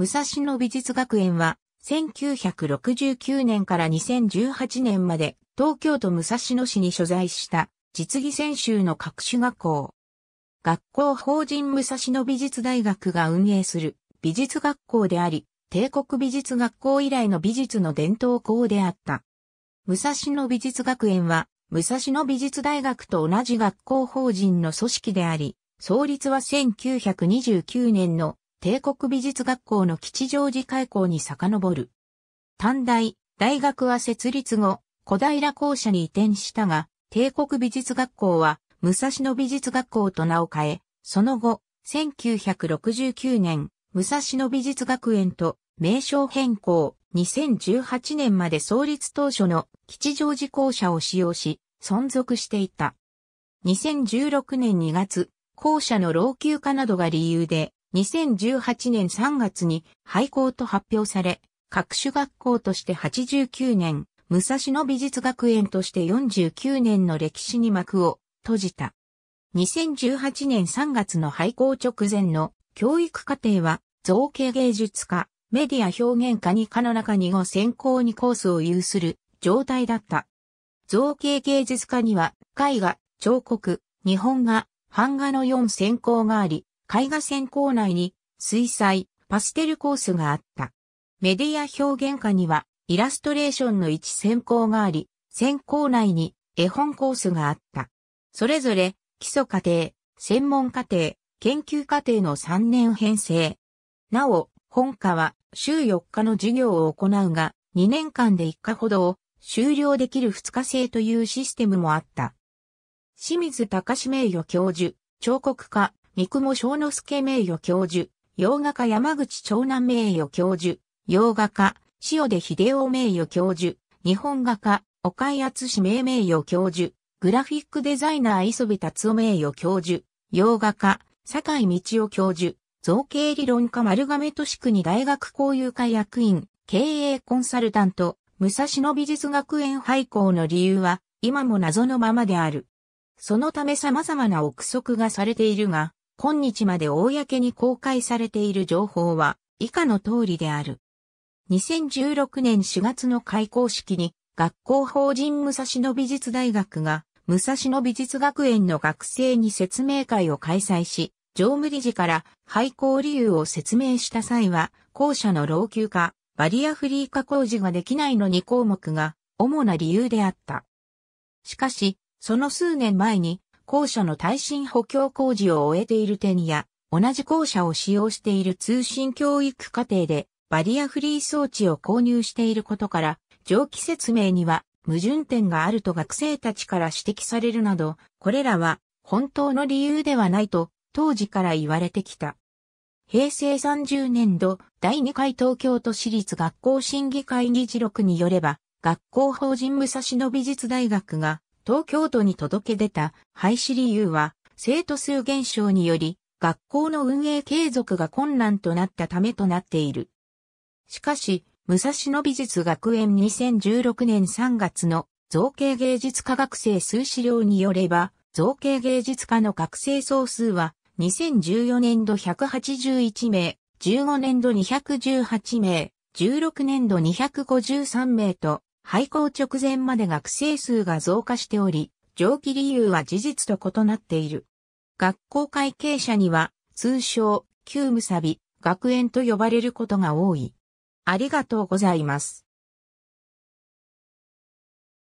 武蔵野美術学園は、1969年から2018年まで、東京都武蔵野市に所在した、実技専修の各種学校。学校法人武蔵野美術大学が運営する美術学校であり、帝国美術学校以来の美術の伝統校であった。武蔵野美術学園は、武蔵野美術大学と同じ学校法人の組織であり、創立は1929年の帝国美術学校の吉祥寺開校に遡る。短大、大学は設立後、小平校舎に移転したが、帝国美術学校は武蔵野美術学校と名を変え、その後、1969年、武蔵野美術学園と名称変更、2018年まで創立当初の吉祥寺校舎を使用し、存続していた。2016年2月、校舎の老朽化などが理由で、2018年3月に廃校と発表され、各種学校として89年、武蔵野美術学園として49年の歴史に幕を閉じた。2018年3月の廃校直前の教育課程は造形芸術家、メディア表現科に科の中にを専攻にコースを有する状態だった。造形芸術家には絵画、彫刻、日本画、版画の4専攻があり、絵画専攻内に水彩、パステルコースがあった。メディア表現下にはイラストレーションの一選考があり、選考内に絵本コースがあった。それぞれ基礎課程、専門課程、研究課程の3年編成。なお、本科は週4日の授業を行うが、2年間で1科ほどを終了できる2日制というシステムもあった。清水隆名誉教授、彫刻家、三雲正之助名誉教授、洋画家山口長男名誉教授、洋画家、塩出秀夫名誉教授、日本画家、岡井厚志名名誉教授、グラフィックデザイナー磯部達夫名誉教授、洋画家、坂井道夫教授、造形理論家丸亀都市国大学交友会役員、経営コンサルタント、武蔵野美術学園廃校の理由は、今も謎のままである。そのため様々な憶測がされているが、今日まで公に公開されている情報は以下の通りである。2016年4月の開校式に学校法人武蔵野美術大学が武蔵野美術学園の学生に説明会を開催し、常務理事から廃校理由を説明した際は、校舎の老朽化、バリアフリー化工事ができないの2項目が主な理由であった。しかし、その数年前に校舎の耐震補強工事を終えている点や、同じ校舎を使用している通信教育課程で、バリアフリー装置を購入していることから、上記説明には矛盾点があると学生たちから指摘されるなど、これらは本当の理由ではないと当時から言われてきた。平成30年度第2回東京都市立学校審議会議事録によれば、学校法人武蔵野美術大学が東京都に届け出た廃止理由は、生徒数減少により、学校の運営継続が困難となったためとなっている。しかし、武蔵野美術学園2016年3月の造形芸術科学生数資料によれば、造形芸術科の学生総数は、2014年度181名、15年度218名、16年度253名と、廃校直前まで学生数が増加しており、上記理由は事実と異なっている。学校会計者には、通称、旧むさび、学園と呼ばれることが多い。ありがとうございます。